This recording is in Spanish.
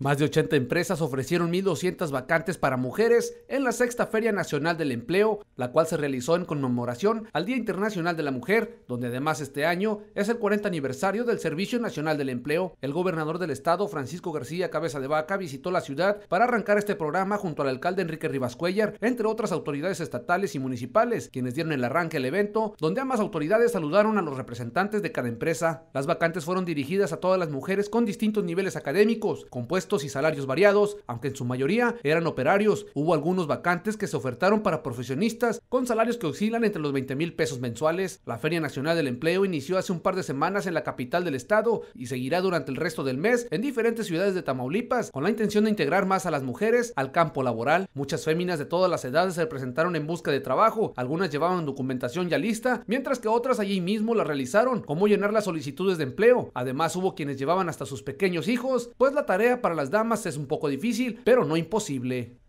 Más de 80 empresas ofrecieron 1.200 vacantes para mujeres en la sexta Feria Nacional del Empleo, la cual se realizó en conmemoración al Día Internacional de la Mujer, donde además este año es el 40 aniversario del Servicio Nacional del Empleo. El gobernador del estado, Francisco García Cabeza de Vaca, visitó la ciudad para arrancar este programa junto al alcalde Enrique Rivas entre otras autoridades estatales y municipales, quienes dieron el arranque al evento, donde ambas autoridades saludaron a los representantes de cada empresa. Las vacantes fueron dirigidas a todas las mujeres con distintos niveles académicos, compuestas y salarios variados, aunque en su mayoría eran operarios. Hubo algunos vacantes que se ofertaron para profesionistas con salarios que oscilan entre los 20 mil pesos mensuales. La Feria Nacional del Empleo inició hace un par de semanas en la capital del estado y seguirá durante el resto del mes en diferentes ciudades de Tamaulipas con la intención de integrar más a las mujeres al campo laboral. Muchas féminas de todas las edades se presentaron en busca de trabajo, algunas llevaban documentación ya lista, mientras que otras allí mismo la realizaron, como llenar las solicitudes de empleo. Además hubo quienes llevaban hasta sus pequeños hijos, pues la tarea para las damas es un poco difícil, pero no imposible.